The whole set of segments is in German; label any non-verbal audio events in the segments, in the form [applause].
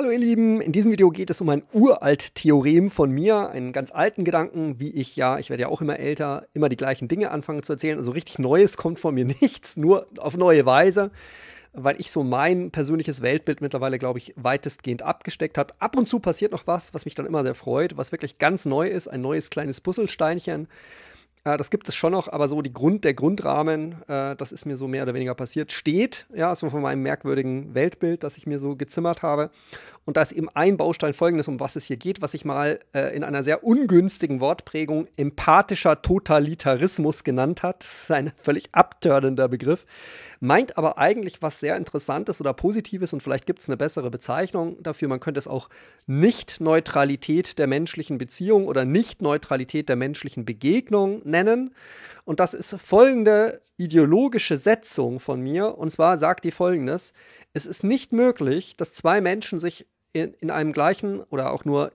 Hallo ihr Lieben, in diesem Video geht es um ein uralt Theorem von mir, einen ganz alten Gedanken, wie ich ja, ich werde ja auch immer älter, immer die gleichen Dinge anfangen zu erzählen. Also richtig Neues kommt von mir [laughs] nichts, nur auf neue Weise, weil ich so mein persönliches Weltbild mittlerweile, glaube ich, weitestgehend abgesteckt habe. Ab und zu passiert noch was, was mich dann immer sehr freut, was wirklich ganz neu ist, ein neues kleines Puzzlesteinchen. Äh, das gibt es schon noch, aber so die Grund, der Grundrahmen, äh, das ist mir so mehr oder weniger passiert, steht, ja, so von meinem merkwürdigen Weltbild, das ich mir so gezimmert habe. Und da ist eben ein Baustein folgendes, um was es hier geht, was ich mal äh, in einer sehr ungünstigen Wortprägung empathischer Totalitarismus genannt hat. Das ist ein völlig abtörnender Begriff meint aber eigentlich was sehr Interessantes oder Positives und vielleicht gibt es eine bessere Bezeichnung dafür. Man könnte es auch Nicht-Neutralität der menschlichen Beziehung oder Nicht-Neutralität der menschlichen Begegnung nennen. Und das ist folgende ideologische Setzung von mir. Und zwar sagt die folgendes: Es ist nicht möglich, dass zwei Menschen sich in, in einem gleichen oder auch nur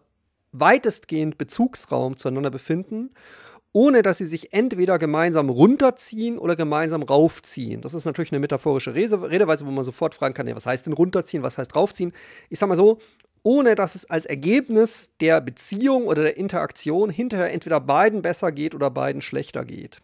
weitestgehend Bezugsraum zueinander befinden ohne dass sie sich entweder gemeinsam runterziehen oder gemeinsam raufziehen. Das ist natürlich eine metaphorische Redeweise, wo man sofort fragen kann, ja, was heißt denn runterziehen, was heißt raufziehen? Ich sag mal so, ohne dass es als Ergebnis der Beziehung oder der Interaktion hinterher entweder beiden besser geht oder beiden schlechter geht.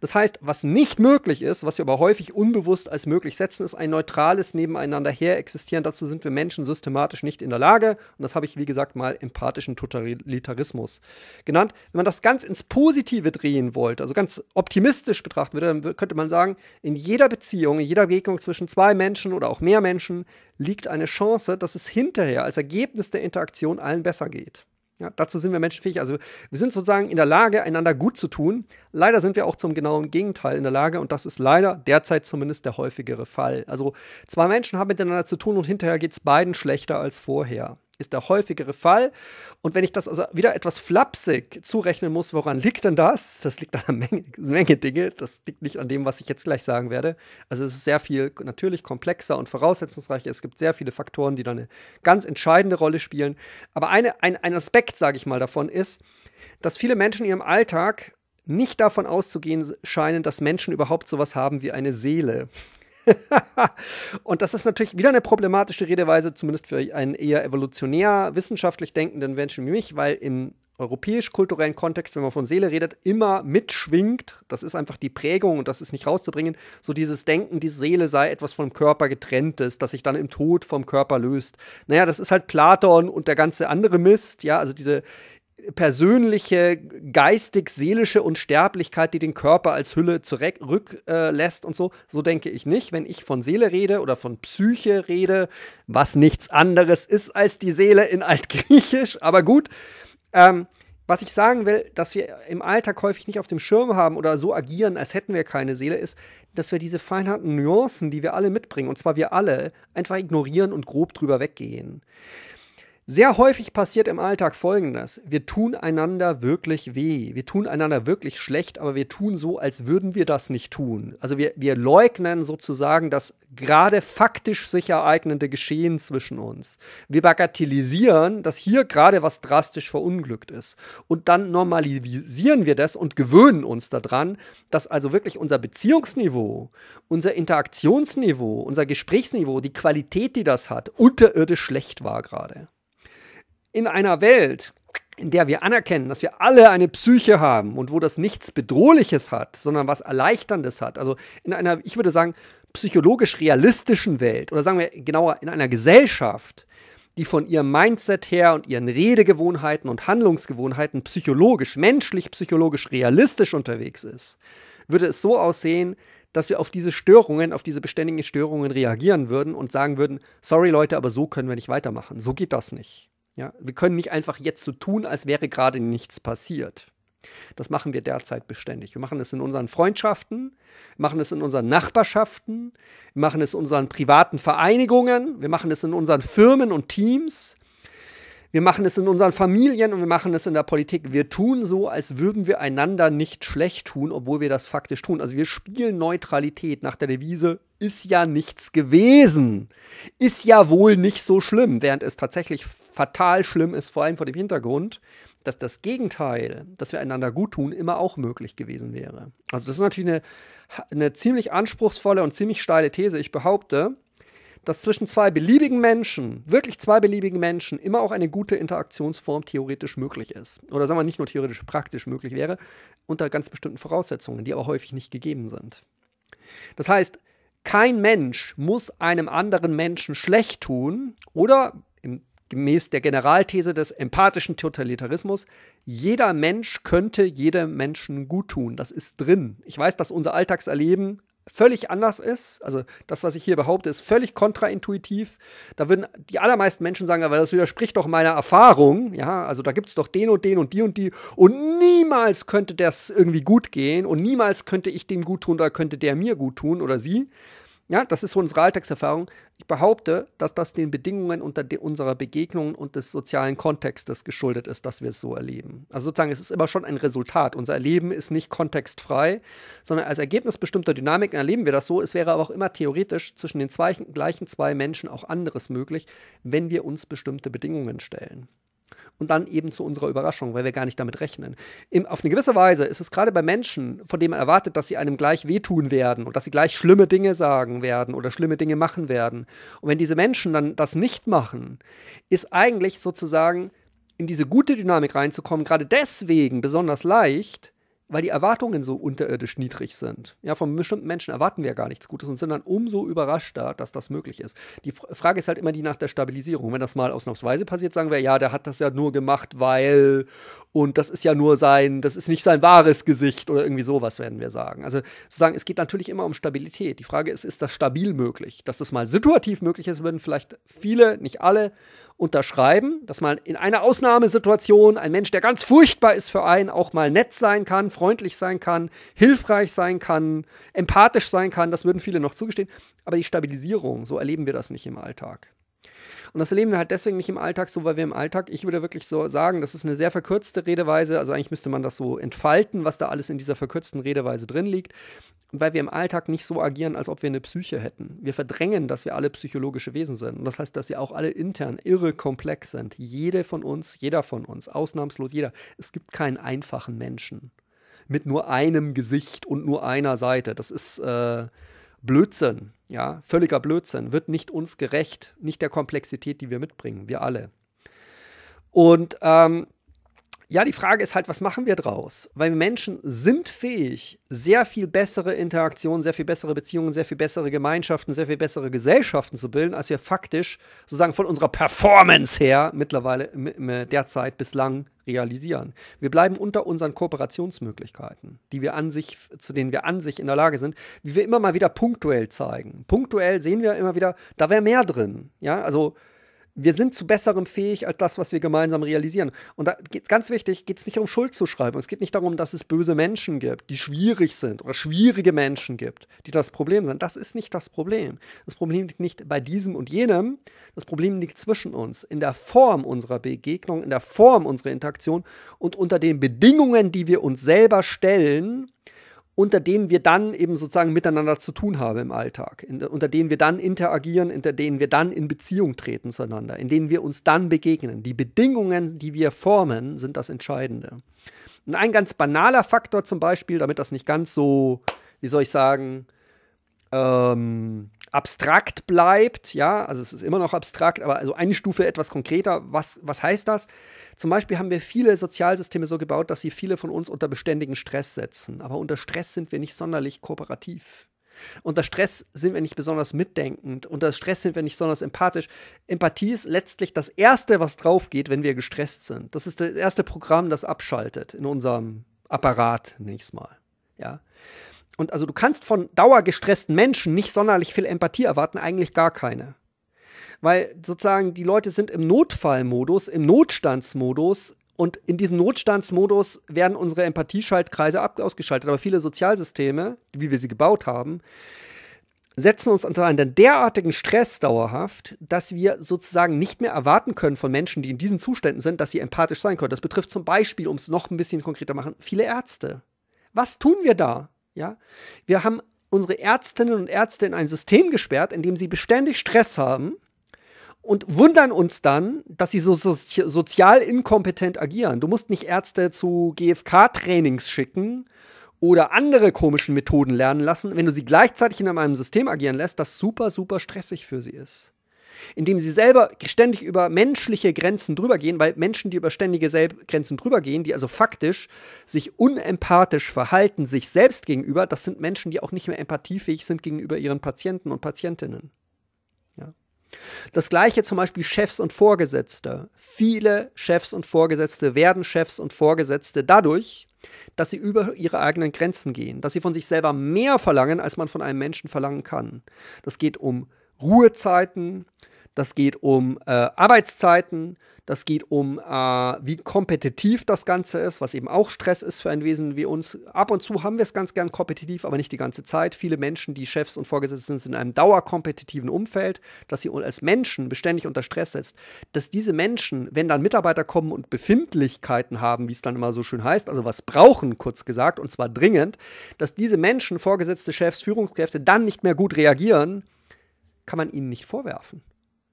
Das heißt, was nicht möglich ist, was wir aber häufig unbewusst als möglich setzen, ist ein neutrales Nebeneinander her existieren. Dazu sind wir Menschen systematisch nicht in der Lage. Und das habe ich, wie gesagt, mal empathischen Totalitarismus genannt. Wenn man das ganz ins Positive drehen wollte, also ganz optimistisch betrachten würde, dann könnte man sagen, in jeder Beziehung, in jeder Begegnung zwischen zwei Menschen oder auch mehr Menschen liegt eine Chance, dass es hinterher als Ergebnis der Interaktion allen besser geht. Ja, dazu sind wir menschenfähig. Also wir sind sozusagen in der Lage, einander gut zu tun. Leider sind wir auch zum genauen Gegenteil in der Lage und das ist leider derzeit zumindest der häufigere Fall. Also zwei Menschen haben miteinander zu tun und hinterher geht es beiden schlechter als vorher ist der häufigere Fall. Und wenn ich das also wieder etwas flapsig zurechnen muss, woran liegt denn das? Das liegt an einer Menge, [laughs] Menge Dinge. Das liegt nicht an dem, was ich jetzt gleich sagen werde. Also es ist sehr viel natürlich komplexer und voraussetzungsreicher. Es gibt sehr viele Faktoren, die da eine ganz entscheidende Rolle spielen. Aber eine, ein, ein Aspekt, sage ich mal, davon ist, dass viele Menschen in ihrem Alltag nicht davon auszugehen scheinen, dass Menschen überhaupt sowas haben wie eine Seele. [laughs] und das ist natürlich wieder eine problematische Redeweise, zumindest für einen eher evolutionär wissenschaftlich denkenden Menschen wie mich, weil im europäisch-kulturellen Kontext, wenn man von Seele redet, immer mitschwingt, das ist einfach die Prägung und das ist nicht rauszubringen, so dieses Denken, die Seele sei etwas vom Körper getrenntes, das sich dann im Tod vom Körper löst. Naja, das ist halt Platon und der ganze andere Mist, ja, also diese persönliche, geistig-seelische Unsterblichkeit, die den Körper als Hülle zurücklässt äh, und so. So denke ich nicht. Wenn ich von Seele rede oder von Psyche rede, was nichts anderes ist als die Seele in Altgriechisch, aber gut. Ähm, was ich sagen will, dass wir im Alltag häufig nicht auf dem Schirm haben oder so agieren, als hätten wir keine Seele, ist, dass wir diese feinharten Nuancen, die wir alle mitbringen, und zwar wir alle, einfach ignorieren und grob drüber weggehen. Sehr häufig passiert im Alltag Folgendes. Wir tun einander wirklich weh. Wir tun einander wirklich schlecht, aber wir tun so, als würden wir das nicht tun. Also wir, wir leugnen sozusagen das gerade faktisch sich ereignende Geschehen zwischen uns. Wir bagatellisieren, dass hier gerade was drastisch verunglückt ist. Und dann normalisieren wir das und gewöhnen uns daran, dass also wirklich unser Beziehungsniveau, unser Interaktionsniveau, unser Gesprächsniveau, die Qualität, die das hat, unterirdisch schlecht war gerade in einer Welt, in der wir anerkennen, dass wir alle eine Psyche haben und wo das nichts Bedrohliches hat, sondern was Erleichterndes hat. Also in einer, ich würde sagen, psychologisch realistischen Welt oder sagen wir genauer in einer Gesellschaft, die von ihrem Mindset her und ihren Redegewohnheiten und Handlungsgewohnheiten psychologisch, menschlich, psychologisch realistisch unterwegs ist, würde es so aussehen, dass wir auf diese Störungen, auf diese beständigen Störungen reagieren würden und sagen würden, sorry Leute, aber so können wir nicht weitermachen, so geht das nicht. Ja, wir können nicht einfach jetzt so tun, als wäre gerade nichts passiert. Das machen wir derzeit beständig. Wir machen es in unseren Freundschaften, machen es in unseren Nachbarschaften, machen es in unseren privaten Vereinigungen, wir machen es in unseren Firmen und Teams, wir machen es in unseren Familien und wir machen es in der Politik. Wir tun so, als würden wir einander nicht schlecht tun, obwohl wir das faktisch tun. Also wir spielen Neutralität nach der Devise, ist ja nichts gewesen, ist ja wohl nicht so schlimm, während es tatsächlich fatal schlimm ist, vor allem vor dem Hintergrund, dass das Gegenteil, dass wir einander gut tun, immer auch möglich gewesen wäre. Also das ist natürlich eine, eine ziemlich anspruchsvolle und ziemlich steile These. Ich behaupte, dass zwischen zwei beliebigen Menschen, wirklich zwei beliebigen Menschen, immer auch eine gute Interaktionsform theoretisch möglich ist. Oder sagen wir nicht nur theoretisch, praktisch möglich wäre, unter ganz bestimmten Voraussetzungen, die aber häufig nicht gegeben sind. Das heißt, kein Mensch muss einem anderen Menschen schlecht tun oder gemäß der Generalthese des empathischen Totalitarismus, jeder Mensch könnte jedem Menschen gut tun. Das ist drin. Ich weiß, dass unser Alltagserleben völlig anders ist. Also das, was ich hier behaupte, ist völlig kontraintuitiv. Da würden die allermeisten Menschen sagen, aber das widerspricht doch meiner Erfahrung. Ja, also da gibt es doch den und den und die und die und niemals könnte das irgendwie gut gehen und niemals könnte ich dem gut tun oder könnte der mir gut tun oder sie. Ja, das ist so unsere Alltagserfahrung. Ich behaupte, dass das den Bedingungen unter de unserer Begegnungen und des sozialen Kontextes geschuldet ist, dass wir es so erleben. Also sozusagen, es ist immer schon ein Resultat. Unser Erleben ist nicht kontextfrei, sondern als Ergebnis bestimmter Dynamiken erleben wir das so. Es wäre aber auch immer theoretisch zwischen den zwei, gleichen zwei Menschen auch anderes möglich, wenn wir uns bestimmte Bedingungen stellen und dann eben zu unserer Überraschung, weil wir gar nicht damit rechnen. Im, auf eine gewisse Weise ist es gerade bei Menschen, von denen man erwartet, dass sie einem gleich wehtun werden und dass sie gleich schlimme Dinge sagen werden oder schlimme Dinge machen werden. Und wenn diese Menschen dann das nicht machen, ist eigentlich sozusagen in diese gute Dynamik reinzukommen, gerade deswegen besonders leicht, weil die Erwartungen so unterirdisch niedrig sind. Ja, von bestimmten Menschen erwarten wir ja gar nichts Gutes und sind dann umso überraschter, dass das möglich ist. Die Frage ist halt immer die nach der Stabilisierung. Wenn das mal ausnahmsweise passiert, sagen wir, ja, der hat das ja nur gemacht, weil und das ist ja nur sein, das ist nicht sein wahres Gesicht oder irgendwie sowas werden wir sagen. Also sozusagen, es geht natürlich immer um Stabilität. Die Frage ist, ist das stabil möglich? Dass das mal situativ möglich ist, würden vielleicht viele, nicht alle unterschreiben, dass man in einer Ausnahmesituation ein Mensch, der ganz furchtbar ist für einen, auch mal nett sein kann, freundlich sein kann, hilfreich sein kann, empathisch sein kann. Das würden viele noch zugestehen. Aber die Stabilisierung, so erleben wir das nicht im Alltag. Und das erleben wir halt deswegen nicht im Alltag so, weil wir im Alltag, ich würde wirklich so sagen, das ist eine sehr verkürzte Redeweise. Also eigentlich müsste man das so entfalten, was da alles in dieser verkürzten Redeweise drin liegt. Weil wir im Alltag nicht so agieren, als ob wir eine Psyche hätten. Wir verdrängen, dass wir alle psychologische Wesen sind. Und das heißt, dass wir auch alle intern irre komplex sind. Jede von uns, jeder von uns, ausnahmslos jeder. Es gibt keinen einfachen Menschen mit nur einem Gesicht und nur einer Seite. Das ist äh, Blödsinn. Ja, völliger Blödsinn, wird nicht uns gerecht, nicht der Komplexität, die wir mitbringen, wir alle. Und ähm, ja, die Frage ist halt, was machen wir draus? Weil Menschen sind fähig, sehr viel bessere Interaktionen, sehr viel bessere Beziehungen, sehr viel bessere Gemeinschaften, sehr viel bessere Gesellschaften zu bilden, als wir faktisch sozusagen von unserer Performance her mittlerweile derzeit bislang realisieren. Wir bleiben unter unseren Kooperationsmöglichkeiten, die wir an sich, zu denen wir an sich in der Lage sind, wie wir immer mal wieder punktuell zeigen. Punktuell sehen wir immer wieder, da wäre mehr drin. Ja, also wir sind zu besserem fähig als das, was wir gemeinsam realisieren. Und da geht ganz wichtig, geht es nicht um Schuld zu schreiben. Es geht nicht darum, dass es böse Menschen gibt, die schwierig sind oder schwierige Menschen gibt, die das Problem sind. Das ist nicht das Problem. Das Problem liegt nicht bei diesem und jenem. Das Problem liegt zwischen uns, in der Form unserer Begegnung, in der Form unserer Interaktion und unter den Bedingungen, die wir uns selber stellen, unter denen wir dann eben sozusagen miteinander zu tun haben im Alltag, in, unter denen wir dann interagieren, unter denen wir dann in Beziehung treten zueinander, in denen wir uns dann begegnen. Die Bedingungen, die wir formen, sind das Entscheidende. Und ein ganz banaler Faktor zum Beispiel, damit das nicht ganz so, wie soll ich sagen, ähm, abstrakt bleibt, ja, also es ist immer noch abstrakt, aber also eine Stufe etwas konkreter, was, was heißt das? Zum Beispiel haben wir viele Sozialsysteme so gebaut, dass sie viele von uns unter beständigen Stress setzen, aber unter Stress sind wir nicht sonderlich kooperativ. Unter Stress sind wir nicht besonders mitdenkend, unter Stress sind wir nicht besonders empathisch. Empathie ist letztlich das Erste, was draufgeht, wenn wir gestresst sind. Das ist das erste Programm, das abschaltet in unserem Apparat, nächstes Mal. Ja. Und also du kannst von dauergestressten Menschen nicht sonderlich viel Empathie erwarten, eigentlich gar keine. Weil sozusagen die Leute sind im Notfallmodus, im Notstandsmodus und in diesem Notstandsmodus werden unsere Empathieschaltkreise ausgeschaltet. Aber viele Sozialsysteme, wie wir sie gebaut haben, setzen uns unter einen derartigen Stress dauerhaft, dass wir sozusagen nicht mehr erwarten können von Menschen, die in diesen Zuständen sind, dass sie empathisch sein können. Das betrifft zum Beispiel, um es noch ein bisschen konkreter machen, viele Ärzte. Was tun wir da? Ja? Wir haben unsere Ärztinnen und Ärzte in ein System gesperrt, in dem sie beständig Stress haben und wundern uns dann, dass sie so, so sozial inkompetent agieren. Du musst nicht Ärzte zu GFK-Trainings schicken oder andere komischen Methoden lernen lassen, wenn du sie gleichzeitig in einem System agieren lässt, das super, super stressig für sie ist indem sie selber ständig über menschliche Grenzen drüber gehen, weil Menschen, die über ständige Selb Grenzen drüber gehen, die also faktisch sich unempathisch verhalten, sich selbst gegenüber, das sind Menschen, die auch nicht mehr empathiefähig sind gegenüber ihren Patienten und Patientinnen. Ja. Das gleiche zum Beispiel Chefs und Vorgesetzte. Viele Chefs und Vorgesetzte werden Chefs und Vorgesetzte dadurch, dass sie über ihre eigenen Grenzen gehen, dass sie von sich selber mehr verlangen, als man von einem Menschen verlangen kann. Das geht um Ruhezeiten, das geht um äh, Arbeitszeiten, das geht um, äh, wie kompetitiv das Ganze ist, was eben auch Stress ist für ein Wesen wie uns. Ab und zu haben wir es ganz gern kompetitiv, aber nicht die ganze Zeit. Viele Menschen, die Chefs und Vorgesetzte sind sind in einem dauerkompetitiven Umfeld, das sie als Menschen beständig unter Stress setzt, dass diese Menschen, wenn dann Mitarbeiter kommen und Befindlichkeiten haben, wie es dann immer so schön heißt, also was brauchen, kurz gesagt, und zwar dringend, dass diese Menschen, Vorgesetzte, Chefs, Führungskräfte dann nicht mehr gut reagieren, kann man ihnen nicht vorwerfen.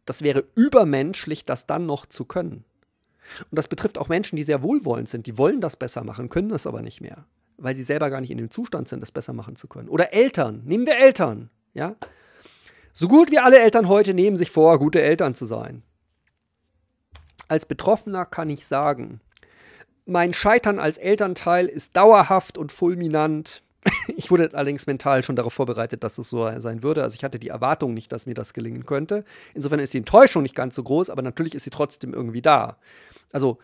Das wäre übermenschlich, das dann noch zu können. Und das betrifft auch Menschen, die sehr wohlwollend sind, die wollen das besser machen, können das aber nicht mehr, weil sie selber gar nicht in dem Zustand sind, das besser machen zu können. Oder Eltern, nehmen wir Eltern, ja? So gut wie alle Eltern heute nehmen sich vor, gute Eltern zu sein. Als Betroffener kann ich sagen, mein Scheitern als Elternteil ist dauerhaft und fulminant. Ich wurde allerdings mental schon darauf vorbereitet, dass es so sein würde. Also ich hatte die Erwartung nicht, dass mir das gelingen könnte. Insofern ist die Enttäuschung nicht ganz so groß, aber natürlich ist sie trotzdem irgendwie da. Also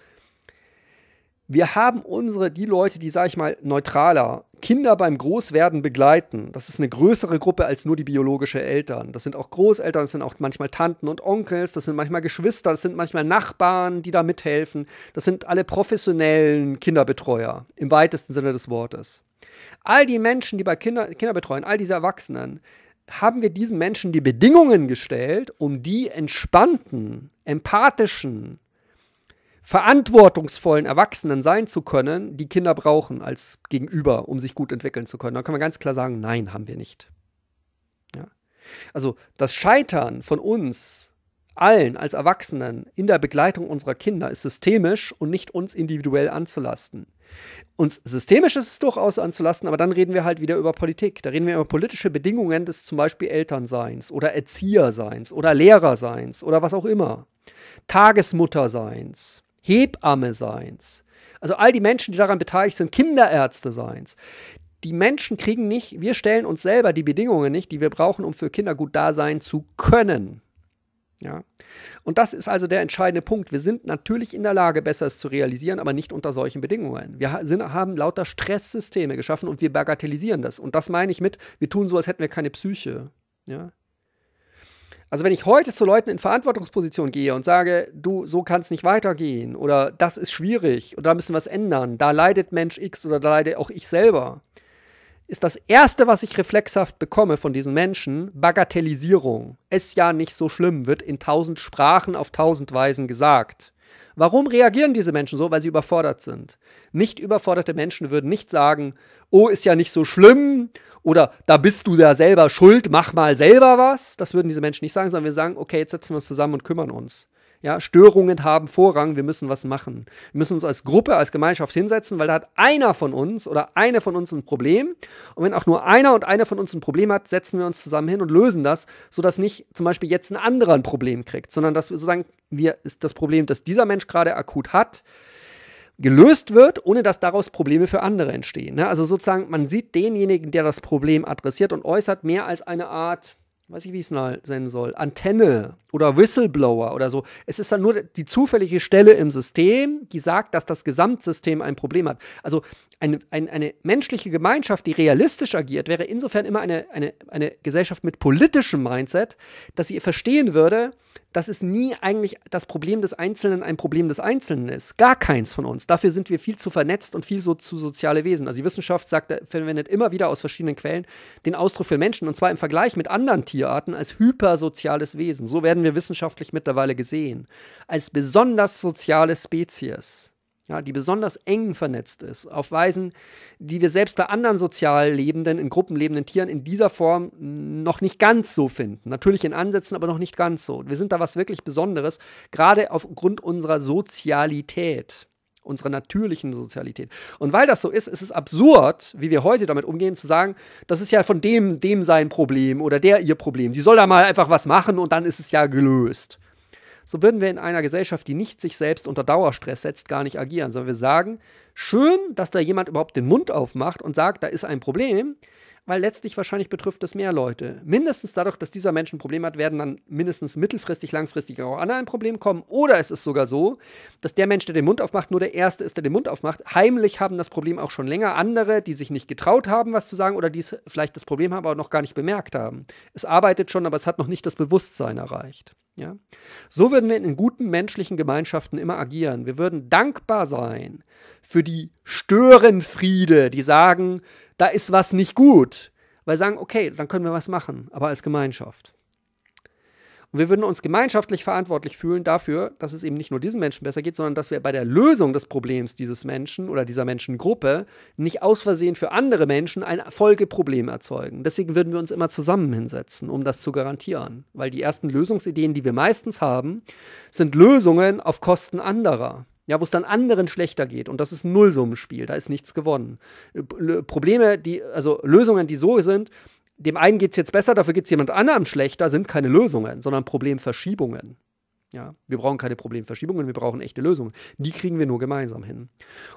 wir haben unsere, die Leute, die, sag ich mal, neutraler Kinder beim Großwerden begleiten. Das ist eine größere Gruppe als nur die biologische Eltern. Das sind auch Großeltern, das sind auch manchmal Tanten und Onkels, das sind manchmal Geschwister, das sind manchmal Nachbarn, die da mithelfen. Das sind alle professionellen Kinderbetreuer im weitesten Sinne des Wortes. All die Menschen, die bei Kinder, Kinder betreuen, all diese Erwachsenen, haben wir diesen Menschen die Bedingungen gestellt, um die entspannten, empathischen, verantwortungsvollen Erwachsenen sein zu können, die Kinder brauchen als Gegenüber, um sich gut entwickeln zu können. Da kann man ganz klar sagen, nein, haben wir nicht. Ja? Also das Scheitern von uns allen als Erwachsenen in der Begleitung unserer Kinder ist systemisch und nicht uns individuell anzulasten. Uns systemisch ist es durchaus anzulasten, aber dann reden wir halt wieder über Politik. Da reden wir über politische Bedingungen des zum Beispiel Elternseins oder Erzieherseins oder Lehrerseins oder was auch immer. Tagesmutterseins, Hebammeseins. Also all die Menschen, die daran beteiligt sind, Kinderärzteseins. Die Menschen kriegen nicht, wir stellen uns selber die Bedingungen nicht, die wir brauchen, um für Kinder gut da sein zu können. Ja. Und das ist also der entscheidende Punkt. Wir sind natürlich in der Lage, Besseres zu realisieren, aber nicht unter solchen Bedingungen. Wir sind, haben lauter Stresssysteme geschaffen und wir bagatellisieren das. Und das meine ich mit, wir tun so, als hätten wir keine Psyche. Ja. Also wenn ich heute zu Leuten in Verantwortungsposition gehe und sage, du, so kann es nicht weitergehen oder das ist schwierig oder da müssen wir was ändern, da leidet Mensch X oder da leide auch ich selber, ist das Erste, was ich reflexhaft bekomme von diesen Menschen, Bagatellisierung. Ist ja nicht so schlimm, wird in tausend Sprachen auf tausend Weisen gesagt. Warum reagieren diese Menschen so? Weil sie überfordert sind. Nicht überforderte Menschen würden nicht sagen, oh, ist ja nicht so schlimm oder da bist du ja selber schuld, mach mal selber was. Das würden diese Menschen nicht sagen, sondern wir sagen, okay, jetzt setzen wir uns zusammen und kümmern uns. Ja, Störungen haben Vorrang, wir müssen was machen. Wir müssen uns als Gruppe, als Gemeinschaft hinsetzen, weil da hat einer von uns oder eine von uns ein Problem. Und wenn auch nur einer und eine von uns ein Problem hat, setzen wir uns zusammen hin und lösen das, sodass nicht zum Beispiel jetzt ein anderer ein Problem kriegt, sondern dass wir sozusagen wir, ist das Problem, das dieser Mensch gerade akut hat, gelöst wird, ohne dass daraus Probleme für andere entstehen. Ne? Also sozusagen, man sieht denjenigen, der das Problem adressiert und äußert, mehr als eine Art, weiß ich, wie ich es mal nennen soll, Antenne oder Whistleblower oder so. Es ist dann nur die zufällige Stelle im System, die sagt, dass das Gesamtsystem ein Problem hat. Also eine, eine, eine menschliche Gemeinschaft, die realistisch agiert, wäre insofern immer eine, eine, eine Gesellschaft mit politischem Mindset, dass sie verstehen würde, dass es nie eigentlich das Problem des Einzelnen ein Problem des Einzelnen ist. Gar keins von uns. Dafür sind wir viel zu vernetzt und viel so zu soziale Wesen. Also die Wissenschaft sagt, äh, verwendet immer wieder aus verschiedenen Quellen den Ausdruck für Menschen und zwar im Vergleich mit anderen Tierarten als hypersoziales Wesen. So werden wir wissenschaftlich mittlerweile gesehen, als besonders soziale Spezies, ja, die besonders eng vernetzt ist, auf Weisen, die wir selbst bei anderen sozial lebenden, in Gruppen lebenden Tieren in dieser Form noch nicht ganz so finden. Natürlich in Ansätzen, aber noch nicht ganz so. Wir sind da was wirklich Besonderes, gerade aufgrund unserer Sozialität unserer natürlichen Sozialität. Und weil das so ist, ist es absurd, wie wir heute damit umgehen, zu sagen, das ist ja von dem, dem sein Problem oder der ihr Problem. Die soll da mal einfach was machen und dann ist es ja gelöst. So würden wir in einer Gesellschaft, die nicht sich selbst unter Dauerstress setzt, gar nicht agieren, sondern wir sagen, schön, dass da jemand überhaupt den Mund aufmacht und sagt, da ist ein Problem weil letztlich wahrscheinlich betrifft das mehr Leute. Mindestens dadurch, dass dieser Mensch ein Problem hat, werden dann mindestens mittelfristig, langfristig auch andere ein Problem kommen. Oder es ist sogar so, dass der Mensch, der den Mund aufmacht, nur der Erste ist, der den Mund aufmacht. Heimlich haben das Problem auch schon länger andere, die sich nicht getraut haben, was zu sagen oder die vielleicht das Problem haben, aber noch gar nicht bemerkt haben. Es arbeitet schon, aber es hat noch nicht das Bewusstsein erreicht. Ja? So würden wir in guten menschlichen Gemeinschaften immer agieren. Wir würden dankbar sein für die Störenfriede, die sagen, da ist was nicht gut. Weil sagen, okay, dann können wir was machen, aber als Gemeinschaft. Und wir würden uns gemeinschaftlich verantwortlich fühlen dafür, dass es eben nicht nur diesen Menschen besser geht, sondern dass wir bei der Lösung des Problems dieses Menschen oder dieser Menschengruppe nicht aus Versehen für andere Menschen ein Folgeproblem erzeugen. Deswegen würden wir uns immer zusammen hinsetzen, um das zu garantieren. Weil die ersten Lösungsideen, die wir meistens haben, sind Lösungen auf Kosten anderer. Ja, wo es dann anderen schlechter geht. Und das ist ein Nullsummenspiel, da ist nichts gewonnen. Äh, L Probleme, die, also Lösungen, die so sind, dem einen geht es jetzt besser, dafür geht es jemand anderem schlechter, sind keine Lösungen, sondern Problemverschiebungen. Ja, wir brauchen keine Problemverschiebungen, wir brauchen echte Lösungen. Die kriegen wir nur gemeinsam hin.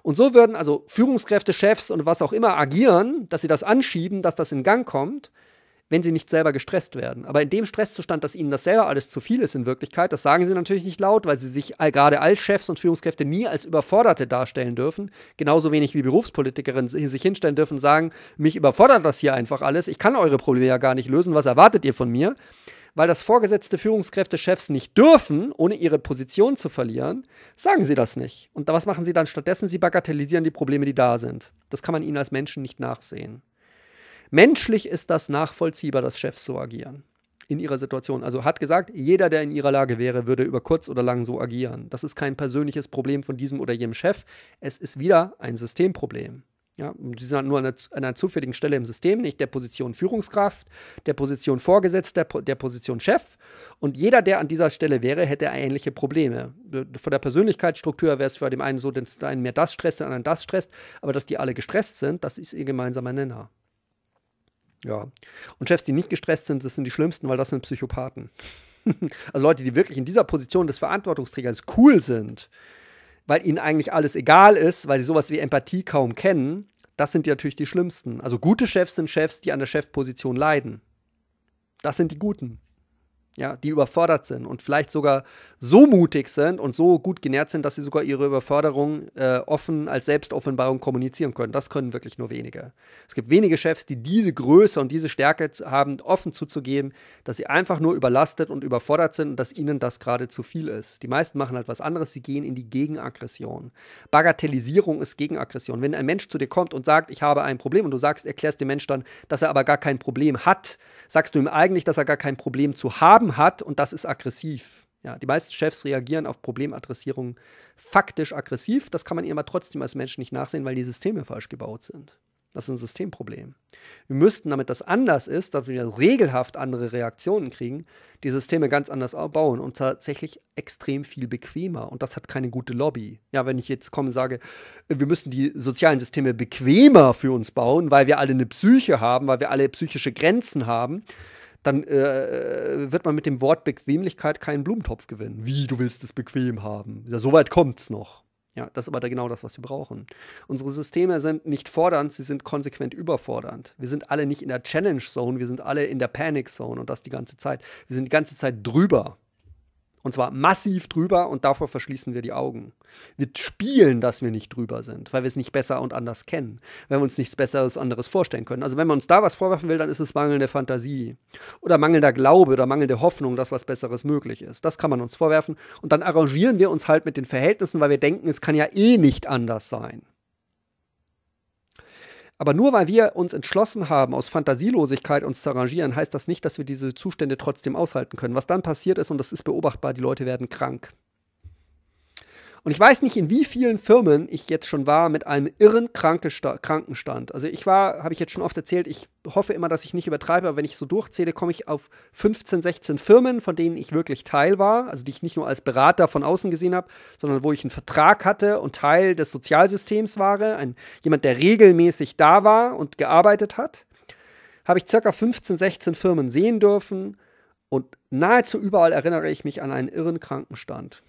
Und so würden also Führungskräfte, Chefs und was auch immer agieren, dass sie das anschieben, dass das in Gang kommt, wenn sie nicht selber gestresst werden. Aber in dem Stresszustand, dass ihnen das selber alles zu viel ist in Wirklichkeit, das sagen sie natürlich nicht laut, weil sie sich gerade als Chefs und Führungskräfte nie als Überforderte darstellen dürfen. Genauso wenig wie Berufspolitikerinnen sich hinstellen dürfen und sagen, mich überfordert das hier einfach alles, ich kann eure Probleme ja gar nicht lösen, was erwartet ihr von mir? Weil das vorgesetzte Führungskräfte Chefs nicht dürfen, ohne ihre Position zu verlieren, sagen sie das nicht. Und was machen sie dann stattdessen? Sie bagatellisieren die Probleme, die da sind. Das kann man ihnen als Menschen nicht nachsehen. Menschlich ist das nachvollziehbar, dass Chefs so agieren. In ihrer Situation. Also hat gesagt, jeder, der in ihrer Lage wäre, würde über kurz oder lang so agieren. Das ist kein persönliches Problem von diesem oder jenem Chef. Es ist wieder ein Systemproblem. Ja, die sind halt nur an einer, an einer, zufälligen Stelle im System, nicht der Position Führungskraft, der Position Vorgesetzter, der Position Chef. Und jeder, der an dieser Stelle wäre, hätte ähnliche Probleme. Äh, von der Persönlichkeitsstruktur wäre es für den einen so, dass der einen mehr das stresst, den anderen das stresst. Aber dass die alle gestresst sind, das ist ihr gemeinsamer Nenner. Ja. Und Chefs, die nicht gestresst sind, das sind die schlimmsten, weil das sind Psychopathen. [laughs] also Leute, die wirklich in dieser Position des Verantwortungsträgers cool sind, weil ihnen eigentlich alles egal ist, weil sie sowas wie Empathie kaum kennen, das sind die natürlich die schlimmsten. Also gute Chefs sind Chefs, die an der Chefposition leiden. Das sind die guten ja, die überfordert sind und vielleicht sogar so mutig sind und so gut genährt sind, dass sie sogar ihre Überforderung äh, offen als Selbstoffenbarung kommunizieren können. Das können wirklich nur wenige. Es gibt wenige Chefs, die diese Größe und diese Stärke haben, offen zuzugeben, dass sie einfach nur überlastet und überfordert sind und dass ihnen das gerade zu viel ist. Die meisten machen halt was anderes, sie gehen in die Gegenaggression. Bagatellisierung ist Gegenaggression. Wenn ein Mensch zu dir kommt und sagt, ich habe ein Problem und du sagst, erklärst dem Mensch dann, dass er aber gar kein Problem hat, sagst du ihm eigentlich, dass er gar kein Problem zu haben bekommen hat und das ist aggressiv. Ja, die meisten Chefs reagieren auf Problemadressierung faktisch aggressiv. Das kann man ihnen aber trotzdem als Mensch nicht nachsehen, weil die Systeme falsch gebaut sind. Das ist ein Systemproblem. Wir müssten, damit das anders ist, damit wir regelhaft andere Reaktionen kriegen, die Systeme ganz anders bauen und tatsächlich extrem viel bequemer. Und das hat keine gute Lobby. Ja, wenn ich jetzt komme und sage, wir müssen die sozialen Systeme bequemer für uns bauen, weil wir alle eine Psyche haben, weil wir alle psychische Grenzen haben, dann äh, äh, wird man mit dem Wort Bequemlichkeit keinen Blumentopf gewinnen. Wie, du willst es bequem haben. Ja, so weit kommt's noch. Ja, das ist aber genau das, was wir brauchen. Unsere Systeme sind nicht fordernd, sie sind konsequent überfordernd. Wir sind alle nicht in der Challenge Zone, wir sind alle in der Panic Zone und das die ganze Zeit. Wir sind die ganze Zeit drüber. Und zwar massiv drüber und davor verschließen wir die Augen. Wir spielen, dass wir nicht drüber sind, weil wir es nicht besser und anders kennen, weil wir uns nichts Besseres anderes vorstellen können. Also wenn man uns da was vorwerfen will, dann ist es mangelnde Fantasie oder mangelnder Glaube oder mangelnde Hoffnung, dass was Besseres möglich ist. Das kann man uns vorwerfen und dann arrangieren wir uns halt mit den Verhältnissen, weil wir denken, es kann ja eh nicht anders sein. Aber nur weil wir uns entschlossen haben, aus Fantasielosigkeit uns zu arrangieren, heißt das nicht, dass wir diese Zustände trotzdem aushalten können. Was dann passiert ist, und das ist beobachtbar, die Leute werden krank. Und ich weiß nicht, in wie vielen Firmen ich jetzt schon war mit einem irren Krankenstand. Also ich war, habe ich jetzt schon oft erzählt, ich hoffe immer, dass ich nicht übertreibe, aber wenn ich so durchzähle, komme ich auf 15, 16 Firmen, von denen ich wirklich Teil war, also die ich nicht nur als Berater von außen gesehen habe, sondern wo ich einen Vertrag hatte und Teil des Sozialsystems war, ein, jemand, der regelmäßig da war und gearbeitet hat, habe ich circa 15, 16 Firmen sehen dürfen und nahezu überall erinnere ich mich an einen irren Krankenstand.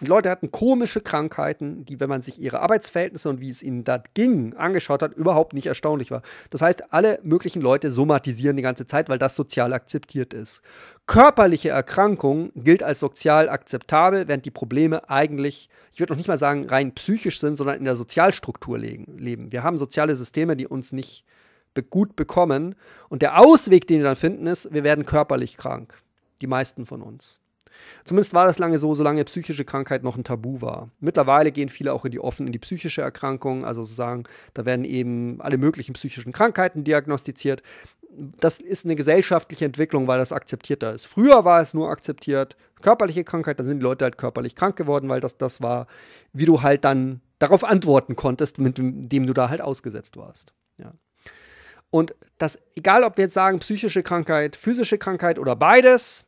Die Leute hatten komische Krankheiten, die, wenn man sich ihre Arbeitsverhältnisse und wie es ihnen da ging, angeschaut hat, überhaupt nicht erstaunlich war. Das heißt, alle möglichen Leute somatisieren die ganze Zeit, weil das sozial akzeptiert ist. Körperliche Erkrankung gilt als sozial akzeptabel, während die Probleme eigentlich, ich würde noch nicht mal sagen, rein psychisch sind, sondern in der Sozialstruktur leben. Wir haben soziale Systeme, die uns nicht gut bekommen. Und der Ausweg, den wir dann finden, ist, wir werden körperlich krank. Die meisten von uns. Zumindest war das lange so, solange psychische Krankheit noch ein Tabu war. Mittlerweile gehen viele auch in die offen in die psychische Erkrankung, also sozusagen, da werden eben alle möglichen psychischen Krankheiten diagnostiziert. Das ist eine gesellschaftliche Entwicklung, weil das akzeptierter ist. Früher war es nur akzeptiert, körperliche Krankheit, dann sind die Leute halt körperlich krank geworden, weil das das war, wie du halt dann darauf antworten konntest, mit dem du da halt ausgesetzt warst. Ja. Und das, egal ob wir jetzt sagen, psychische Krankheit, physische Krankheit oder beides,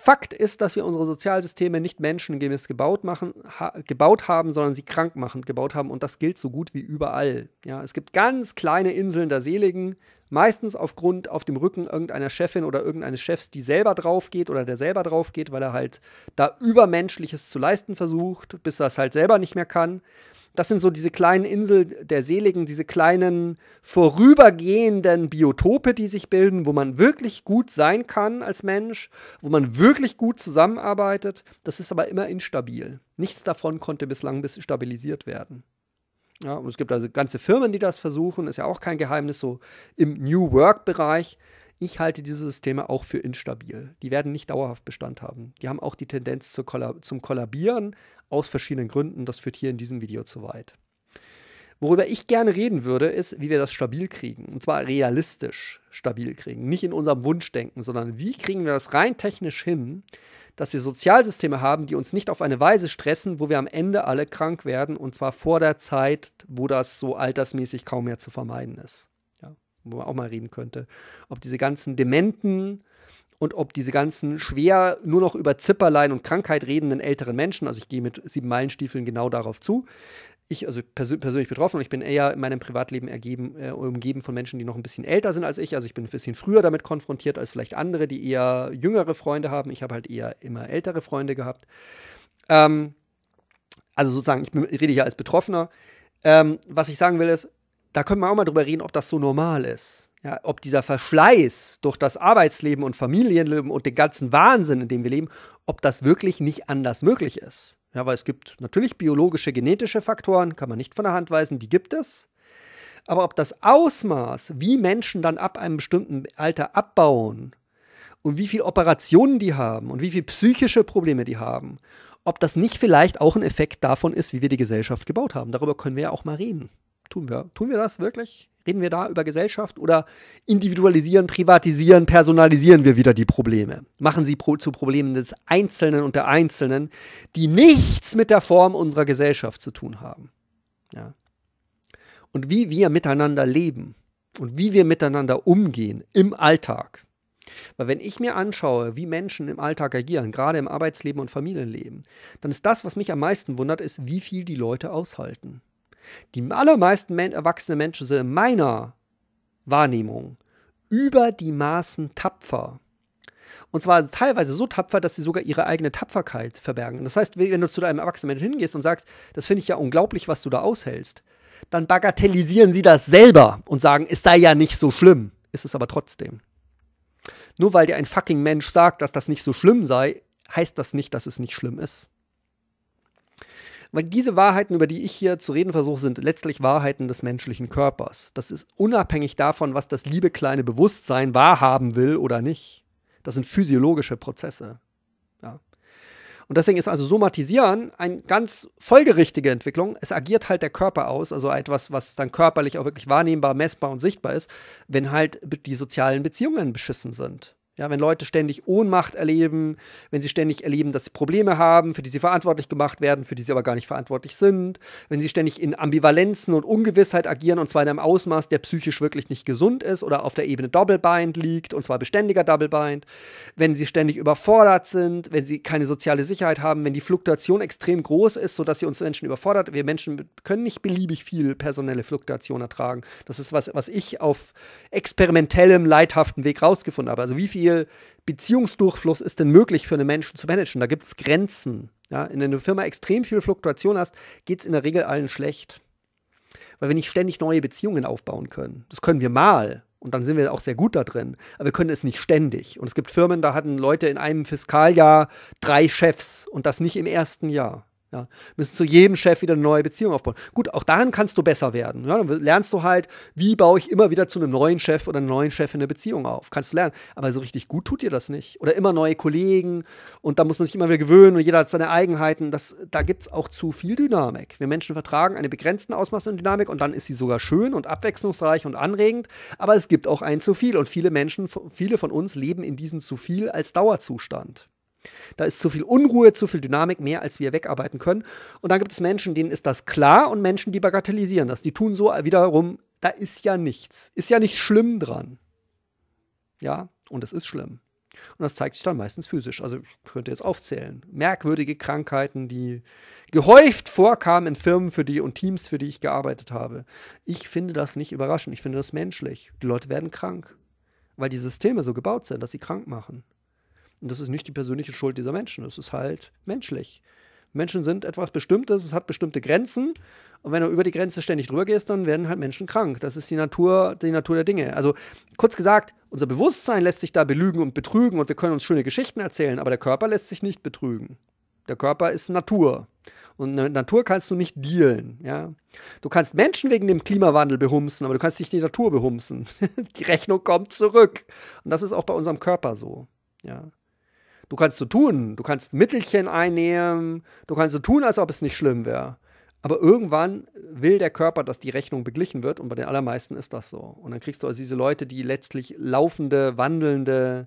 Fakt ist, dass wir unsere Sozialsysteme nicht menschengemäß gebaut, machen, ha gebaut haben, sondern sie krankmachend gebaut haben. Und das gilt so gut wie überall. Ja, es gibt ganz kleine Inseln der Seligen, Meistens aufgrund auf dem Rücken irgendeiner Chefin oder irgendeines Chefs, die selber drauf geht oder der selber drauf geht, weil er halt da Übermenschliches zu leisten versucht, bis er es halt selber nicht mehr kann. Das sind so diese kleinen Inseln der Seligen, diese kleinen vorübergehenden Biotope, die sich bilden, wo man wirklich gut sein kann als Mensch, wo man wirklich gut zusammenarbeitet. Das ist aber immer instabil. Nichts davon konnte bislang bis stabilisiert werden. Ja, und es gibt also ganze Firmen, die das versuchen, ist ja auch kein Geheimnis, so im New Work-Bereich. Ich halte diese Systeme auch für instabil. Die werden nicht dauerhaft Bestand haben. Die haben auch die Tendenz zu Kolla zum Kollabieren aus verschiedenen Gründen. Das führt hier in diesem Video zu weit. Worüber ich gerne reden würde, ist, wie wir das stabil kriegen. Und zwar realistisch stabil kriegen. Nicht in unserem Wunschdenken, sondern wie kriegen wir das rein technisch hin, dass wir Sozialsysteme haben, die uns nicht auf eine Weise stressen, wo wir am Ende alle krank werden und zwar vor der Zeit, wo das so altersmäßig kaum mehr zu vermeiden ist. Ja, wo man auch mal reden könnte, ob diese ganzen dementen und ob diese ganzen schwer nur noch über Zipperlein und Krankheit redenden älteren Menschen, also ich gehe mit sieben Meilenstiefeln genau darauf zu, ich, also pers persönlich betroffen, ich bin eher in meinem Privatleben ergeben, äh, umgeben von Menschen, die noch ein bisschen älter sind als ich. Also ich bin ein bisschen früher damit konfrontiert als vielleicht andere, die eher jüngere Freunde haben. Ich habe halt eher immer ältere Freunde gehabt. Ähm, also sozusagen, ich, bin, rede hier als Betroffener. Ähm, was ich sagen will ist, da können wir auch mal drüber reden, ob das so normal ist ja, ob dieser Verschleiß durch das Arbeitsleben und Familienleben und den ganzen Wahnsinn, in dem wir leben, ob das wirklich nicht anders möglich ist. Ja, weil es gibt natürlich biologische, genetische Faktoren, kann man nicht von der Hand weisen, die gibt es. Aber ob das Ausmaß, wie Menschen dann ab einem bestimmten Alter abbauen und wie viele Operationen die haben und wie viele psychische Probleme die haben, ob das nicht vielleicht auch ein Effekt davon ist, wie wir die Gesellschaft gebaut haben, darüber können wir ja auch mal reden. Tun wir, tun wir das wirklich? Reden wir da über Gesellschaft oder individualisieren, privatisieren, personalisieren wir wieder die Probleme? Machen sie pro, zu Problemen des Einzelnen und der Einzelnen, die nichts mit der Form unserer Gesellschaft zu tun haben. Ja. Und wie wir miteinander leben und wie wir miteinander umgehen im Alltag. Weil wenn ich mir anschaue, wie Menschen im Alltag agieren, gerade im Arbeitsleben und Familienleben, dann ist das, was mich am meisten wundert, ist, wie viel die Leute aushalten. Die allermeisten men erwachsene Menschen sind in meiner Wahrnehmung über die Maßen tapfer. Und zwar teilweise so tapfer, dass sie sogar ihre eigene Tapferkeit verbergen. Das heißt, wenn du zu einem erwachsenen Menschen hingehst und sagst, das finde ich ja unglaublich, was du da aushältst, dann bagatellisieren sie das selber und sagen, es sei ja nicht so schlimm. Ist es aber trotzdem. Nur weil dir ein fucking Mensch sagt, dass das nicht so schlimm sei, heißt das nicht, dass es nicht schlimm ist. Weil diese Wahrheiten, über die ich hier zu reden versuche, sind letztlich Wahrheiten des menschlichen Körpers. Das ist unabhängig davon, was das liebe kleine Bewusstsein wahrhaben will oder nicht. Das sind physiologische Prozesse. Ja. Und deswegen ist also Somatisieren eine ganz folgerichtige Entwicklung. Es agiert halt der Körper aus, also etwas, was dann körperlich auch wirklich wahrnehmbar, messbar und sichtbar ist, wenn halt die sozialen Beziehungen beschissen sind. Ja, wenn Leute ständig Ohnmacht erleben, wenn sie ständig erleben, dass sie Probleme haben, für die sie verantwortlich gemacht werden, für die sie aber gar nicht verantwortlich sind, wenn sie ständig in Ambivalenzen und Ungewissheit agieren und zwar in einem Ausmaß, der psychisch wirklich nicht gesund ist oder auf der Ebene Double Bind liegt und zwar beständiger Double Bind, wenn sie ständig überfordert sind, wenn sie keine soziale Sicherheit haben, wenn die Fluktuation extrem groß ist, sodass sie uns Menschen überfordert. Wir Menschen können nicht beliebig viel personelle Fluktuation ertragen. Das ist was, was ich auf experimentellem, leidhaften Weg rausgefunden habe. Also wie viel viel Beziehungsdurchfluss ist denn möglich für einen Menschen zu managen? Da gibt es Grenzen. Ja? Wenn eine Firma extrem viel Fluktuation hast, geht es in der Regel allen schlecht. Weil wir nicht ständig neue Beziehungen aufbauen können. Das können wir mal, und dann sind wir auch sehr gut da drin. Aber wir können es nicht ständig. Und es gibt Firmen, da hatten Leute in einem Fiskaljahr drei Chefs und das nicht im ersten Jahr. Ja, müssen zu jedem Chef wieder eine neue Beziehung aufbauen. Gut, auch daran kannst du besser werden. Ja, dann lernst du halt, wie baue ich immer wieder zu einem neuen Chef oder einer neuen Chefin eine Beziehung auf. Kannst du lernen. Aber so richtig gut tut dir das nicht. Oder immer neue Kollegen und da muss man sich immer wieder gewöhnen und jeder hat seine Eigenheiten. Das, da gibt es auch zu viel Dynamik. Wir Menschen vertragen eine begrenzte Ausmaß an Dynamik und dann ist sie sogar schön und abwechslungsreich und anregend. Aber es gibt auch ein zu viel und viele Menschen, viele von uns leben in diesem zu viel als Dauerzustand. Da ist zu viel Unruhe, zu viel Dynamik, mehr als wir wegarbeiten können. Und dann gibt es Menschen, denen ist das klar und Menschen, die bagatellisieren das. Die tun so wiederum, da ist ja nichts. Ist ja nicht schlimm dran. Ja, und es ist schlimm. Und das zeigt sich dann meistens physisch. Also ich könnte jetzt aufzählen. Merkwürdige Krankheiten, die gehäuft vorkamen in Firmen für die und Teams, für die ich gearbeitet habe. Ich finde das nicht überraschend. Ich finde das menschlich. Die Leute werden krank, weil die Systeme so gebaut sind, dass sie krank machen. Und das ist nicht die persönliche Schuld dieser Menschen. Das ist halt menschlich. Menschen sind etwas Bestimmtes, es hat bestimmte Grenzen. Und wenn du über die Grenze ständig drüber gehst, dann werden halt Menschen krank. Das ist die Natur, die Natur der Dinge. Also kurz gesagt, unser Bewusstsein lässt sich da belügen und betrügen und wir können uns schöne Geschichten erzählen, aber der Körper lässt sich nicht betrügen. Der Körper ist Natur. Und mit Natur kannst du nicht dealen. Ja? Du kannst Menschen wegen dem Klimawandel behumsen, aber du kannst nicht die Natur behumsen. [laughs] die Rechnung kommt zurück. Und das ist auch bei unserem Körper so. Ja. Du kannst so tun, du kannst Mittelchen einnehmen, du kannst so tun, als ob es nicht schlimm wäre. Aber irgendwann will der Körper, dass die Rechnung beglichen wird und bei den allermeisten ist das so. Und dann kriegst du also diese Leute, die letztlich laufende, wandelnde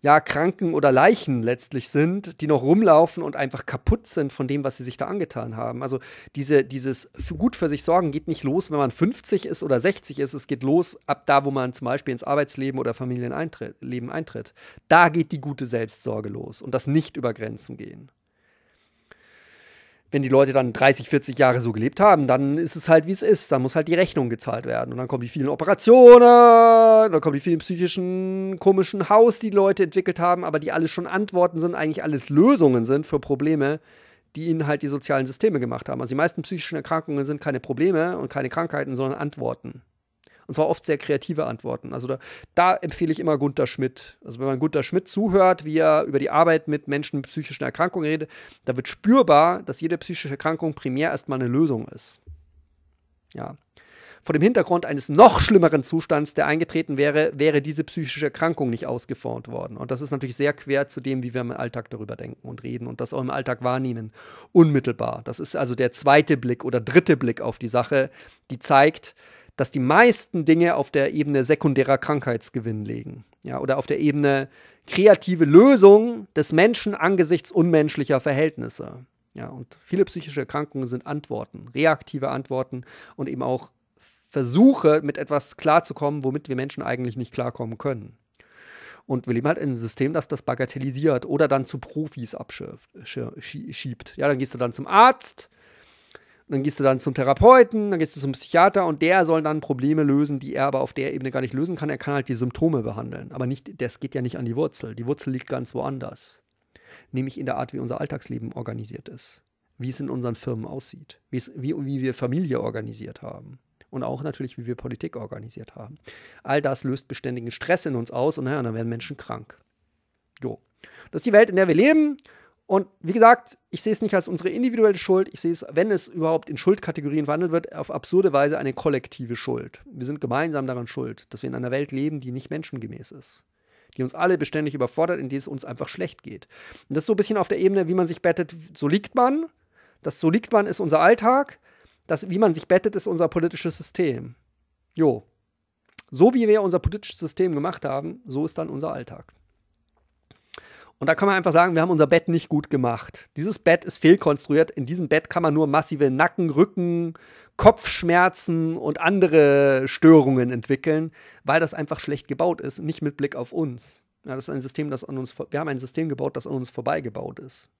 ja, Kranken oder Leichen letztlich sind, die noch rumlaufen und einfach kaputt sind von dem, was sie sich da angetan haben. Also diese, dieses gut für sich sorgen geht nicht los, wenn man 50 ist oder 60 ist. Es geht los ab da, wo man zum Beispiel ins Arbeitsleben oder Familienleben eintritt. Da geht die gute Selbstsorge los und das nicht über Grenzen gehen wenn die Leute dann 30, 40 Jahre so gelebt haben, dann ist es halt, wie es ist. Dann muss halt die Rechnung gezahlt werden. Und dann kommen die vielen Operationen, dann kommen die vielen psychischen, komischen Haus, die, die Leute entwickelt haben, aber die alles schon Antworten sind, eigentlich alles Lösungen sind für Probleme, die ihnen halt die sozialen Systeme gemacht haben. Also die meisten psychischen Erkrankungen sind keine Probleme und keine Krankheiten, sondern Antworten. Und zwar oft sehr kreative Antworten. Also da, da empfehle ich immer Gunter Schmidt. Also wenn man Gunter Schmidt zuhört, wie er über die Arbeit mit Menschen mit psychischen Erkrankungen redet, da wird spürbar, dass jede psychische Erkrankung primär erstmal eine Lösung ist. Ja. Vor dem Hintergrund eines noch schlimmeren Zustands, der eingetreten wäre, wäre diese psychische Erkrankung nicht ausgeformt worden. Und das ist natürlich sehr quer zu dem, wie wir im Alltag darüber denken und reden und das auch im Alltag wahrnehmen. Unmittelbar. Das ist also der zweite Blick oder dritte Blick auf die Sache, die zeigt, dass die meisten Dinge auf der Ebene sekundärer Krankheitsgewinn liegen. Ja, oder auf der Ebene kreative Lösung des Menschen angesichts unmenschlicher Verhältnisse. Ja, und viele psychische Erkrankungen sind Antworten, reaktive Antworten und eben auch Versuche, mit etwas klarzukommen, womit wir Menschen eigentlich nicht klarkommen können. Und wir leben halt in einem System, das das bagatellisiert oder dann zu Profis abschiebt. Ja, dann gehst du dann zum Arzt, dann gehst du dann zum Therapeuten, dann gehst du zum Psychiater und der soll dann Probleme lösen, die er aber auf der Ebene gar nicht lösen kann. Er kann halt die Symptome behandeln, aber nicht, das geht ja nicht an die Wurzel. Die Wurzel liegt ganz woanders, nämlich in der Art, wie unser Alltagsleben organisiert ist, wie es in unseren Firmen aussieht, wie, es, wie, wie wir Familie organisiert haben und auch natürlich, wie wir Politik organisiert haben. All das löst beständigen Stress in uns aus und naja, dann werden Menschen krank. Jo. Das ist die Welt, in der wir leben. Und wie gesagt, ich sehe es nicht als unsere individuelle Schuld, ich sehe es, wenn es überhaupt in Schuldkategorien verhandelt wird, auf absurde Weise eine kollektive Schuld. Wir sind gemeinsam daran schuld, dass wir in einer Welt leben, die nicht menschengemäß ist, die uns alle beständig überfordert, in die es uns einfach schlecht geht. Und das ist so ein bisschen auf der Ebene, wie man sich bettet, so liegt man, das so liegt man ist unser Alltag, das wie man sich bettet ist unser politisches System. Jo. So wie wir unser politisches System gemacht haben, so ist dann unser Alltag. Und da kann man einfach sagen, wir haben unser Bett nicht gut gemacht. Dieses Bett ist fehlkonstruiert. In diesem Bett kann man nur massive Nacken, Rücken, Kopfschmerzen und andere Störungen entwickeln, weil das einfach schlecht gebaut ist, nicht mit Blick auf uns. Ja, das ist ein System, das an uns, wir haben ein System gebaut, das an uns vorbeigebaut ist.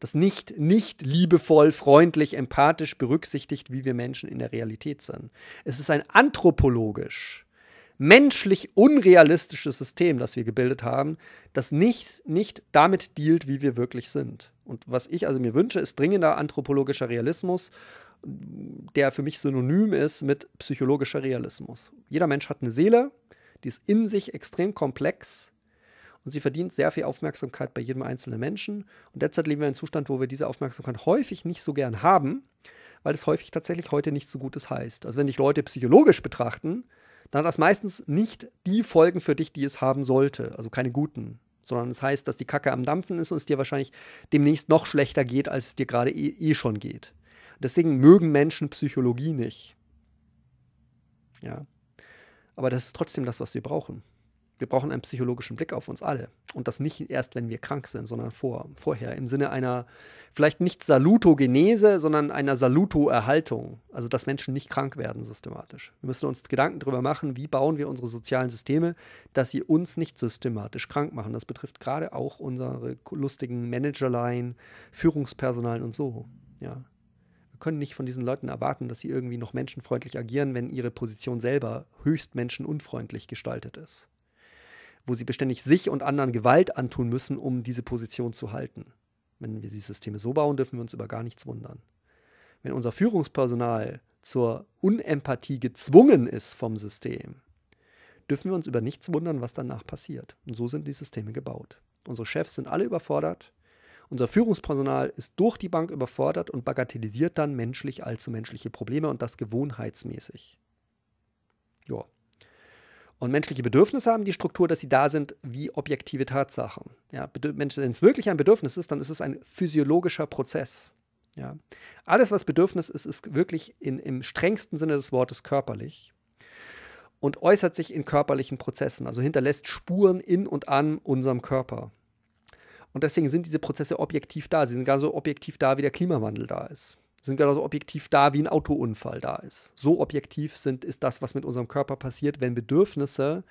Das nicht, nicht liebevoll, freundlich, empathisch berücksichtigt, wie wir Menschen in der Realität sind. Es ist ein anthropologisch menschlich unrealistisches System, das wir gebildet haben, das nicht, nicht damit dealt, wie wir wirklich sind. Und was ich also mir wünsche, ist dringender anthropologischer Realismus, der für mich synonym ist mit psychologischer Realismus. Jeder Mensch hat eine Seele, die ist in sich extrem komplex und sie verdient sehr viel Aufmerksamkeit bei jedem einzelnen Menschen. Und derzeit leben wir in einem Zustand, wo wir diese Aufmerksamkeit häufig nicht so gern haben, weil es häufig tatsächlich heute nichts so Gutes heißt. Also wenn dich Leute psychologisch betrachten, dann hat das meistens nicht die Folgen für dich, die es haben sollte, also keine guten, sondern es das heißt, dass die Kacke am Dampfen ist und es dir wahrscheinlich demnächst noch schlechter geht, als es dir gerade eh, eh schon geht. Deswegen mögen Menschen Psychologie nicht. Ja. Aber das ist trotzdem das, was wir brauchen. Wir brauchen einen psychologischen Blick auf uns alle. Und das nicht erst, wenn wir krank sind, sondern vor, vorher. Im Sinne einer, vielleicht nicht Salutogenese, sondern einer Salutoerhaltung. Also, dass Menschen nicht krank werden systematisch. Wir müssen uns Gedanken darüber machen, wie bauen wir unsere sozialen Systeme, dass sie uns nicht systematisch krank machen. Das betrifft gerade auch unsere lustigen Managerlein, Führungspersonal und so. Ja. Wir können nicht von diesen Leuten erwarten, dass sie irgendwie noch menschenfreundlich agieren, wenn ihre Position selber höchst menschenunfreundlich gestaltet ist wo sie beständig sich und anderen Gewalt antun müssen, um diese Position zu halten. Wenn wir die Systeme so bauen, dürfen wir uns über gar nichts wundern. Wenn unser Führungspersonal zur Unempathie gezwungen ist vom System, dürfen wir uns über nichts wundern, was danach passiert. Und so sind die Systeme gebaut. Unsere Chefs sind alle überfordert. Unser Führungspersonal ist durch die Bank überfordert und bagatellisiert dann menschlich allzu menschliche Probleme und das gewohnheitsmäßig. Ja, und menschliche Bedürfnisse haben die Struktur, dass sie da sind wie objektive Tatsachen. Ja, wenn es wirklich ein Bedürfnis ist, dann ist es ein physiologischer Prozess. Ja. Alles, was Bedürfnis ist, ist wirklich in, im strengsten Sinne des Wortes körperlich und äußert sich in körperlichen Prozessen, also hinterlässt Spuren in und an unserem Körper. Und deswegen sind diese Prozesse objektiv da. Sie sind gar so objektiv da, wie der Klimawandel da ist sind genauso objektiv da, wie ein Autounfall da ist. So objektiv sind, ist das, was mit unserem Körper passiert, wenn Bedürfnisse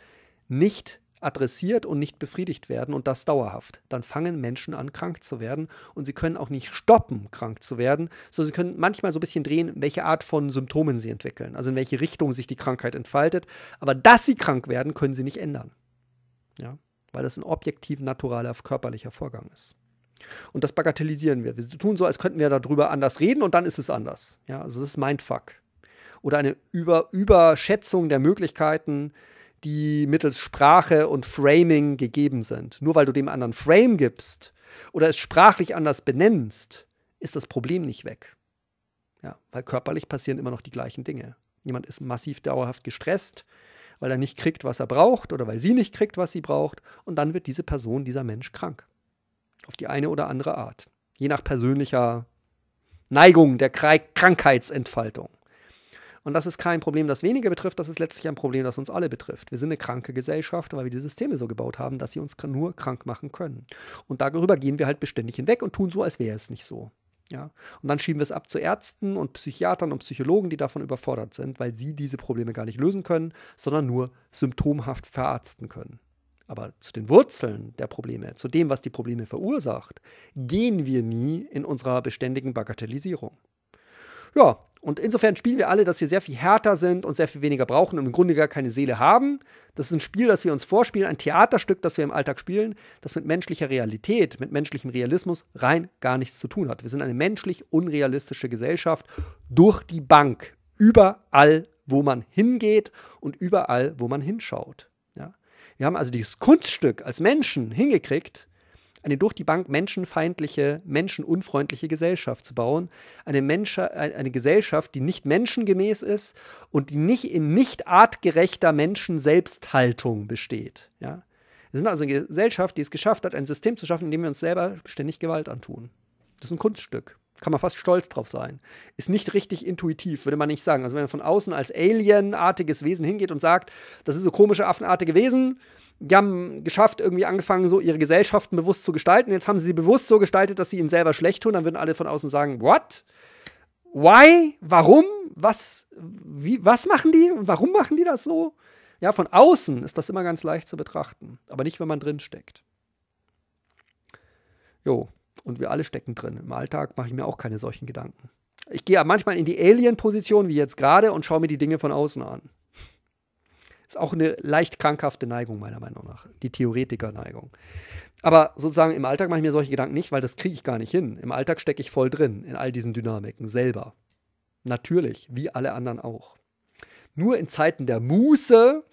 nicht adressiert und nicht befriedigt werden und das dauerhaft. Dann fangen Menschen an, krank zu werden und sie können auch nicht stoppen, krank zu werden, sondern sie können manchmal so ein bisschen drehen, welche Art von Symptomen sie entwickeln, also in welche Richtung sich die Krankheit entfaltet. Aber dass sie krank werden, können sie nicht ändern. Ja? Weil das ein objektiv naturaler körperlicher Vorgang ist. Und das bagatellisieren wir. Wir tun so, als könnten wir darüber anders reden und dann ist es anders. Ja, also das ist Mindfuck. Oder eine Über Überschätzung der Möglichkeiten, die mittels Sprache und Framing gegeben sind. Nur weil du dem anderen Frame gibst oder es sprachlich anders benennst, ist das Problem nicht weg. Ja, weil körperlich passieren immer noch die gleichen Dinge. Jemand ist massiv dauerhaft gestresst, weil er nicht kriegt, was er braucht oder weil sie nicht kriegt, was sie braucht. Und dann wird diese Person, dieser Mensch krank. Auf die eine oder andere Art. Je nach persönlicher Neigung der Krankheitsentfaltung. Und das ist kein Problem, das weniger betrifft, das ist letztlich ein Problem, das uns alle betrifft. Wir sind eine kranke Gesellschaft, weil wir die Systeme so gebaut haben, dass sie uns nur krank machen können. Und darüber gehen wir halt beständig hinweg und tun so, als wäre es nicht so. Ja? Und dann schieben wir es ab zu Ärzten und Psychiatern und Psychologen, die davon überfordert sind, weil sie diese Probleme gar nicht lösen können, sondern nur symptomhaft verarzten können. Aber zu den Wurzeln der Probleme, zu dem, was die Probleme verursacht, gehen wir nie in unserer beständigen Bagatellisierung. Ja, und insofern spielen wir alle, dass wir sehr viel härter sind und sehr viel weniger brauchen und im Grunde gar keine Seele haben. Das ist ein Spiel, das wir uns vorspielen, ein Theaterstück, das wir im Alltag spielen, das mit menschlicher Realität, mit menschlichem Realismus rein gar nichts zu tun hat. Wir sind eine menschlich unrealistische Gesellschaft durch die Bank, überall, wo man hingeht und überall, wo man hinschaut. Wir haben also dieses Kunststück als Menschen hingekriegt, eine durch die Bank menschenfeindliche, menschenunfreundliche Gesellschaft zu bauen. Eine, Mensch, äh, eine Gesellschaft, die nicht menschengemäß ist und die nicht in nicht artgerechter Menschen-Selbsthaltung besteht. Ja? Wir sind also eine Gesellschaft, die es geschafft hat, ein System zu schaffen, in dem wir uns selber ständig Gewalt antun. Das ist ein Kunststück. Kann man fast stolz drauf sein. Ist nicht richtig intuitiv, würde man nicht sagen. Also wenn man von außen als alienartiges Wesen hingeht und sagt, das ist so komische affenartige Wesen, die haben geschafft, irgendwie angefangen, so ihre Gesellschaften bewusst zu gestalten. Jetzt haben sie sie bewusst so gestaltet, dass sie ihnen selber schlecht tun. Dann würden alle von außen sagen, what? Why? Warum? Was, wie, was machen die? Und warum machen die das so? Ja, von außen ist das immer ganz leicht zu betrachten, aber nicht, wenn man drin steckt. Jo, und wir alle stecken drin. Im Alltag mache ich mir auch keine solchen Gedanken. Ich gehe manchmal in die Alien-Position, wie jetzt gerade, und schaue mir die Dinge von außen an. Ist auch eine leicht krankhafte Neigung, meiner Meinung nach. Die Theoretiker-Neigung. Aber sozusagen im Alltag mache ich mir solche Gedanken nicht, weil das kriege ich gar nicht hin. Im Alltag stecke ich voll drin, in all diesen Dynamiken selber. Natürlich, wie alle anderen auch. Nur in Zeiten der Muße,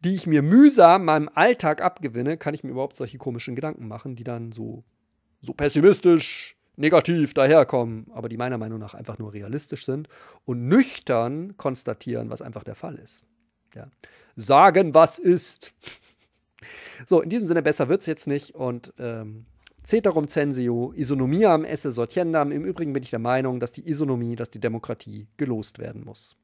die ich mir mühsam meinem Alltag abgewinne, kann ich mir überhaupt solche komischen Gedanken machen, die dann so so pessimistisch, negativ daherkommen, aber die meiner Meinung nach einfach nur realistisch sind und nüchtern konstatieren, was einfach der Fall ist. Ja. Sagen, was ist. [laughs] So, in diesem Sinne, besser wird es jetzt nicht und ähm, Ceterum censio, Isonomiam esse sortiendam. Im Übrigen bin ich der Meinung, dass die Isonomie, dass die Demokratie gelost werden muss.